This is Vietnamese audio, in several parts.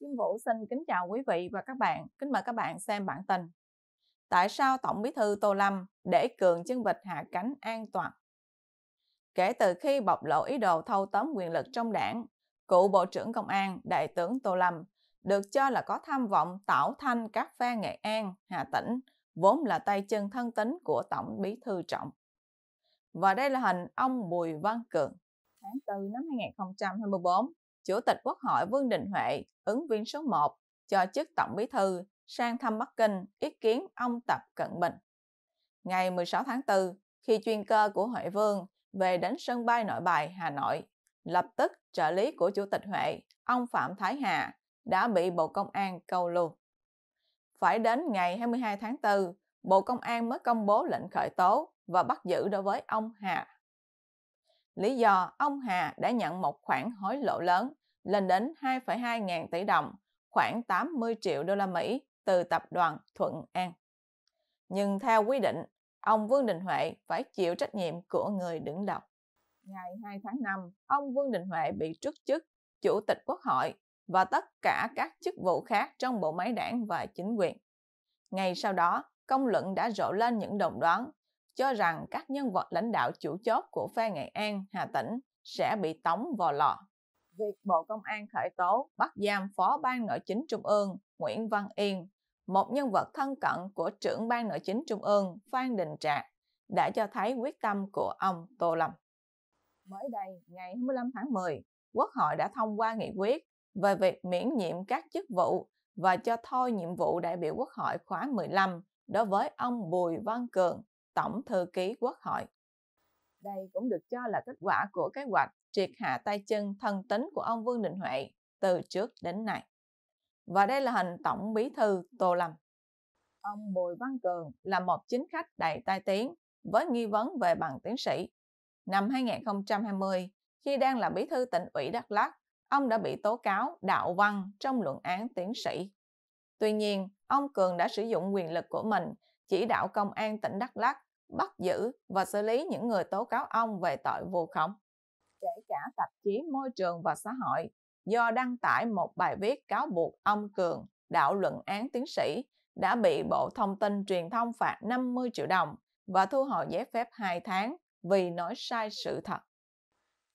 Kim Vũ xin kính chào quý vị và các bạn. Kính mời các bạn xem bản tin. Tại sao Tổng bí thư Tô Lâm để cường chân vịt hạ cánh an toàn? Kể từ khi bộc lộ ý đồ thâu tóm quyền lực trong đảng, cựu Bộ trưởng Công an Đại tướng Tô Lâm được cho là có tham vọng tạo thanh các phe Nghệ An, Hà Tĩnh, vốn là tay chân thân tính của Tổng bí thư Trọng. Và đây là hình ông Bùi Văn Cường. Tháng 4 năm 2024, Chủ tịch Quốc hội Vương Đình Huệ, ứng viên số 1 cho chức Tổng Bí thư sang thăm Bắc Kinh ý kiến ông Tập Cận Bình. Ngày 16 tháng 4, khi chuyên cơ của Huệ Vương về đến sân bay nội bài Hà Nội, lập tức trợ lý của Chủ tịch Huệ, ông Phạm Thái Hà, đã bị Bộ Công an câu lưu. Phải đến ngày 22 tháng 4, Bộ Công an mới công bố lệnh khởi tố và bắt giữ đối với ông Hà. Lý do ông Hà đã nhận một khoản hối lộ lớn lên đến 2,2 ngàn tỷ đồng, khoảng 80 triệu đô la Mỹ từ tập đoàn Thuận An. Nhưng theo quy định, ông Vương Đình Huệ phải chịu trách nhiệm của người đứng đầu. Ngày 2 tháng 5, ông Vương Đình Huệ bị trước chức Chủ tịch Quốc hội và tất cả các chức vụ khác trong bộ máy đảng và chính quyền. Ngay sau đó, công luận đã rộ lên những đồng đoán cho rằng các nhân vật lãnh đạo chủ chốt của phe Nghệ An, Hà Tĩnh sẽ bị tống vào lò việc Bộ Công an khởi tố bắt giam Phó Ban Nội chính Trung ương Nguyễn Văn Yên, một nhân vật thân cận của trưởng Ban Nội chính Trung ương Phan Đình Trạc, đã cho thấy quyết tâm của ông Tô Lâm. Mới đây, ngày 25 tháng 10, Quốc hội đã thông qua nghị quyết về việc miễn nhiệm các chức vụ và cho thôi nhiệm vụ đại biểu Quốc hội khóa 15 đối với ông Bùi Văn Cường, Tổng Thư ký Quốc hội. Đây cũng được cho là kết quả của kế hoạch triệt hạ tay chân thân tính của ông Vương Đình Huệ từ trước đến nay. Và đây là hình tổng bí thư Tô Lâm. Ông Bùi Văn Cường là một chính khách đầy tai tiếng với nghi vấn về bằng tiến sĩ. Năm 2020, khi đang là bí thư tỉnh ủy Đắk Lắk, ông đã bị tố cáo đạo văn trong luận án tiến sĩ. Tuy nhiên, ông Cường đã sử dụng quyền lực của mình chỉ đạo công an tỉnh Đắk Lắk bắt giữ và xử lý những người tố cáo ông về tội vu khống kể cả tạp chí môi trường và xã hội, do đăng tải một bài viết cáo buộc ông Cường, đạo luận án tiến sĩ, đã bị Bộ Thông tin Truyền thông phạt 50 triệu đồng và thu hồi giấy phép 2 tháng vì nói sai sự thật.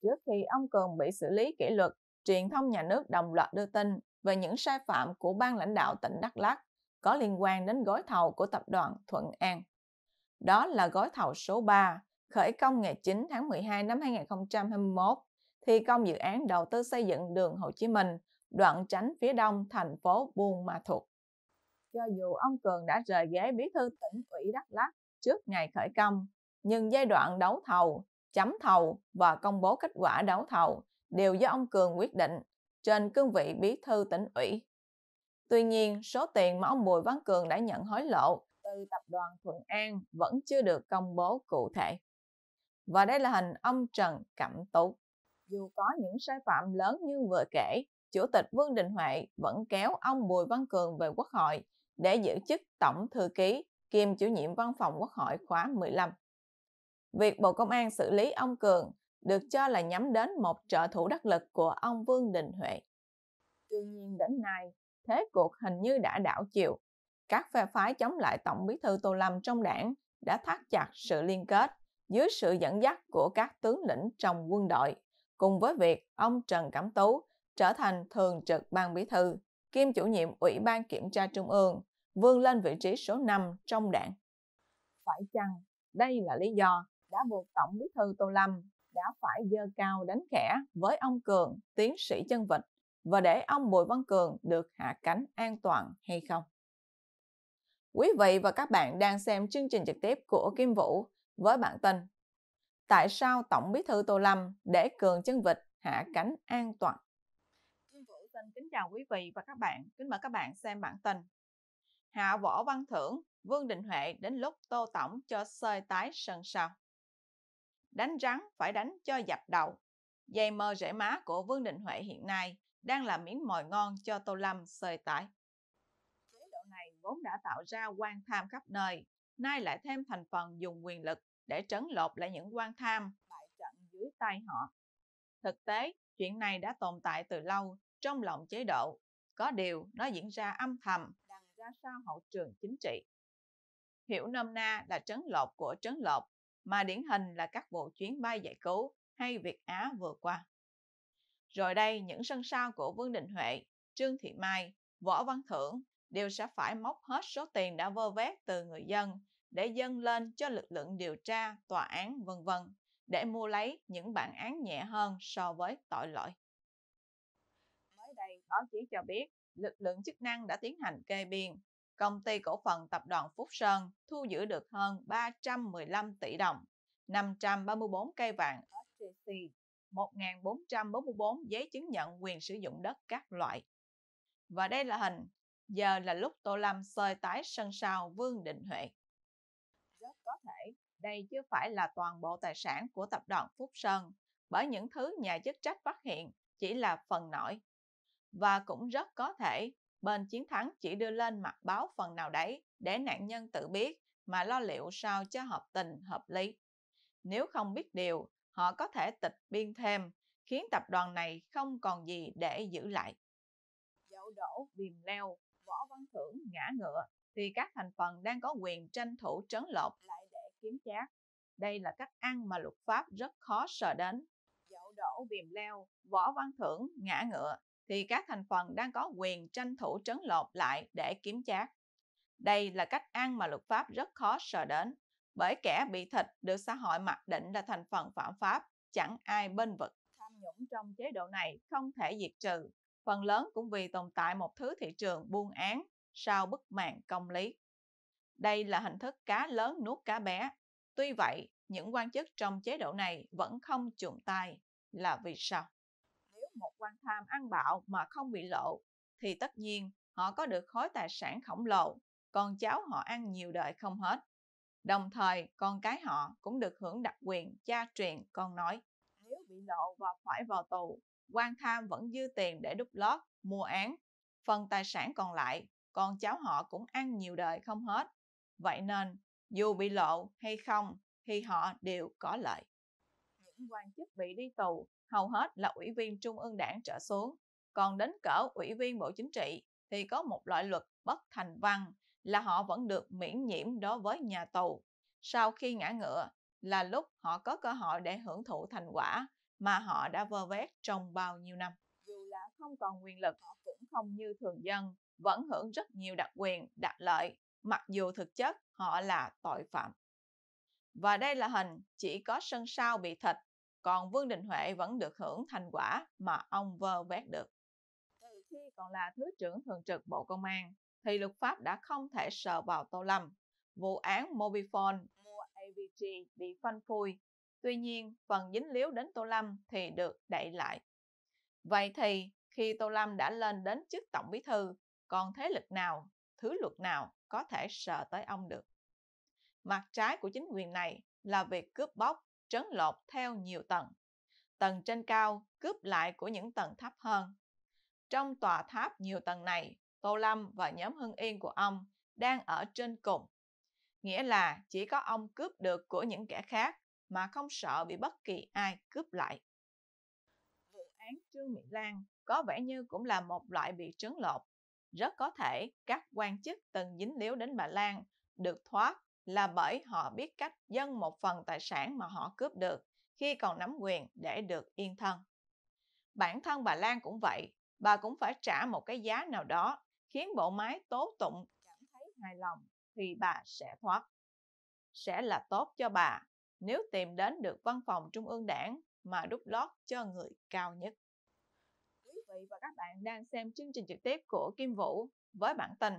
Trước khi ông Cường bị xử lý kỷ luật, truyền thông nhà nước đồng loạt đưa tin về những sai phạm của ban lãnh đạo tỉnh Đắk Lắk có liên quan đến gói thầu của tập đoàn Thuận An. Đó là gói thầu số 3 khởi công ngày 9 tháng 12 năm 2021, thi công dự án đầu tư xây dựng đường Hồ Chí Minh, đoạn tránh phía đông thành phố Buôn Ma Thuột. Cho dù ông Cường đã rời ghế bí thư tỉnh ủy Đắk Lắk trước ngày khởi công, nhưng giai đoạn đấu thầu, chấm thầu và công bố kết quả đấu thầu đều do ông Cường quyết định trên cương vị bí thư tỉnh ủy. Tuy nhiên, số tiền mà ông Bùi Văn Cường đã nhận hối lộ từ tập đoàn Thuận An vẫn chưa được công bố cụ thể và đây là hình ông Trần Cẩm Tú. Dù có những sai phạm lớn như vừa kể, Chủ tịch Vương Đình Huệ vẫn kéo ông Bùi Văn Cường về Quốc hội để giữ chức Tổng Thư ký kiêm chủ nhiệm văn phòng Quốc hội khóa 15. Việc Bộ Công an xử lý ông Cường được cho là nhắm đến một trợ thủ đắc lực của ông Vương Đình Huệ. Tuy nhiên đến nay, thế cuộc hình như đã đảo chiều. Các phe phái chống lại Tổng bí thư Tô Lâm trong đảng đã thắt chặt sự liên kết dưới sự dẫn dắt của các tướng lĩnh trong quân đội, cùng với việc ông Trần Cẩm Tú trở thành thường trực ban bí thư, kiêm chủ nhiệm Ủy ban Kiểm tra Trung ương, vươn lên vị trí số 5 trong đảng. Phải chăng đây là lý do đã buộc Tổng bí thư Tô Lâm đã phải dơ cao đánh khẽ với ông Cường, tiến sĩ chân vịt, và để ông Bùi Văn Cường được hạ cánh an toàn hay không? Quý vị và các bạn đang xem chương trình trực tiếp của Kim Vũ với bản tin Tại sao Tổng bí thư Tô Lâm để cường chân vịt hạ cánh an toàn? Thương Vũ xin kính chào quý vị và các bạn, kính mời các bạn xem bản tin. Hạ Võ Văn Thưởng, Vương Đình Huệ đến lúc Tô Tổng cho sơi tái sân sau. Đánh rắn phải đánh cho dập đầu. Dây mơ rễ má của Vương Đình Huệ hiện nay đang là miếng mồi ngon cho Tô Lâm sơi tái. Chế độ này vốn đã tạo ra quan tham khắp nơi nay lại thêm thành phần dùng quyền lực để trấn lột lại những quan tham bại trận dưới tay họ. Thực tế, chuyện này đã tồn tại từ lâu trong lòng chế độ. Có điều, nó diễn ra âm thầm, đằng ra sau hậu trường chính trị. Hiểu nôm na là trấn lột của trấn lột, mà điển hình là các vụ chuyến bay giải cứu hay Việt Á vừa qua. Rồi đây, những sân sau của Vương Đình Huệ, Trương Thị Mai, Võ Văn Thưởng đều sẽ phải móc hết số tiền đã vơ vét từ người dân để dâng lên cho lực lượng điều tra, tòa án, vân vân để mua lấy những bản án nhẹ hơn so với tội lỗi. Mới đây, báo chí cho biết lực lượng chức năng đã tiến hành kê biên. Công ty cổ phần tập đoàn Phúc Sơn thu giữ được hơn 315 tỷ đồng, 534 cây vàng SJC, 1.444 giấy chứng nhận quyền sử dụng đất các loại. Và đây là hình giờ là lúc Tô Lâm sơi tái sân sau Vương Định Huệ. Rất dạ, có thể đây chưa phải là toàn bộ tài sản của tập đoàn Phúc Sơn, bởi những thứ nhà chức trách phát hiện chỉ là phần nổi. Và cũng rất có thể bên chiến thắng chỉ đưa lên mặt báo phần nào đấy để nạn nhân tự biết mà lo liệu sao cho hợp tình hợp lý. Nếu không biết điều, họ có thể tịch biên thêm, khiến tập đoàn này không còn gì để giữ lại. Dẫu đổ bìm leo Võ Văn Thưởng ngã ngựa thì các thành phần đang có quyền tranh thủ trấn lột lại để kiếm chác. Đây là cách ăn mà luật pháp rất khó sờ đến. Dẫu đổ bìm leo, Võ Văn Thưởng ngã ngựa thì các thành phần đang có quyền tranh thủ trấn lột lại để kiếm chác. Đây là cách ăn mà luật pháp rất khó sờ đến, bởi kẻ bị thịt được xã hội mặc định là thành phần phạm pháp, chẳng ai bên vực tham nhũng trong chế độ này không thể diệt trừ phần lớn cũng vì tồn tại một thứ thị trường buôn án sau bức màn công lý. Đây là hình thức cá lớn nuốt cá bé. Tuy vậy, những quan chức trong chế độ này vẫn không chuộng tay. Là vì sao? Nếu một quan tham ăn bạo mà không bị lộ, thì tất nhiên họ có được khối tài sản khổng lồ, con cháu họ ăn nhiều đời không hết. Đồng thời, con cái họ cũng được hưởng đặc quyền cha truyền con nói bị lộ và phải vào tù. Quan tham vẫn dư tiền để đúc lót, mua án. Phần tài sản còn lại, con cháu họ cũng ăn nhiều đời không hết. Vậy nên, dù bị lộ hay không, thì họ đều có lợi. Những quan chức bị đi tù hầu hết là ủy viên trung ương đảng trở xuống. Còn đến cỡ ủy viên Bộ Chính trị thì có một loại luật bất thành văn là họ vẫn được miễn nhiễm đối với nhà tù. Sau khi ngã ngựa là lúc họ có cơ hội để hưởng thụ thành quả mà họ đã vơ vét trong bao nhiêu năm. Dù là không còn quyền lực, họ cũng không như thường dân, vẫn hưởng rất nhiều đặc quyền, đặc lợi, mặc dù thực chất họ là tội phạm. Và đây là hình chỉ có sân sau bị thịt, còn Vương Đình Huệ vẫn được hưởng thành quả mà ông vơ vét được. Từ khi còn là Thứ trưởng Thường trực Bộ Công an, thì luật pháp đã không thể sờ vào Tô Lâm. Vụ án Mobifone mua AVG bị phanh phui Tuy nhiên, phần dính líu đến Tô Lâm thì được đậy lại. Vậy thì, khi Tô Lâm đã lên đến chức tổng bí thư, còn thế lực nào, thứ luật nào có thể sợ tới ông được? Mặt trái của chính quyền này là việc cướp bóc, trấn lột theo nhiều tầng. Tầng trên cao cướp lại của những tầng thấp hơn. Trong tòa tháp nhiều tầng này, Tô Lâm và nhóm Hưng Yên của ông đang ở trên cùng. Nghĩa là chỉ có ông cướp được của những kẻ khác mà không sợ bị bất kỳ ai cướp lại. Vụ án Trương Mỹ Lan có vẻ như cũng là một loại bị trấn lột. Rất có thể các quan chức từng dính líu đến bà Lan được thoát là bởi họ biết cách dâng một phần tài sản mà họ cướp được khi còn nắm quyền để được yên thân. Bản thân bà Lan cũng vậy, bà cũng phải trả một cái giá nào đó khiến bộ máy tố tụng cảm thấy hài lòng thì bà sẽ thoát. Sẽ là tốt cho bà nếu tìm đến được văn phòng Trung ương Đảng mà đút lót cho người cao nhất. Quý vị và các bạn đang xem chương trình trực tiếp của Kim Vũ với bản tin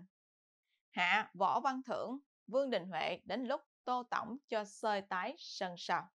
Hạ Võ Văn Thưởng, Vương Đình Huệ đến lúc Tô Tổng cho sơi tái sân sau.